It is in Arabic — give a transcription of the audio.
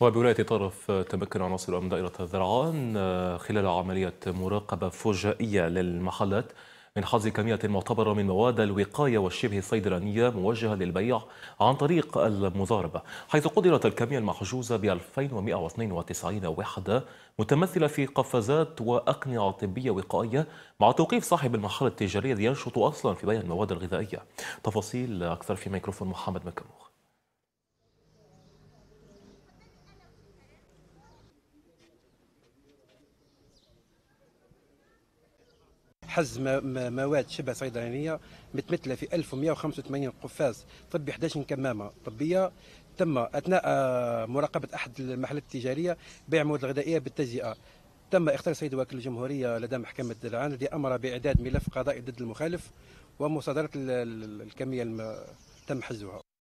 وبولاية طرف تمكن عناصر أمن دائرة ذرعان آه، خلال عملية مراقبة فجائية للمحلات من حظ كمية معتبرة من مواد الوقاية والشبه الصيدلانية موجهة للبيع عن طريق المضاربة حيث قدرت الكمية المحجوزة ب 2192 وحدة متمثلة في قفازات وأقنعة طبية وقائية مع توقيف صاحب المحل التجاري الذي ينشط أصلا في بيع المواد الغذائية تفاصيل أكثر في ميكروفون محمد مكموخ حز مواد شبه صيدلانيه متمثله في 1185 قفاز طبي 11 كمامه طبيه تم اثناء آه، مراقبه احد المحلات التجاريه بيع مواد غذائيه بالتجزئه تم اختيار سيد وكيل الجمهوريه لدى محكمه العام الذي امر باعداد ملف قضائي ضد المخالف ومصادره الكميه تم حجزها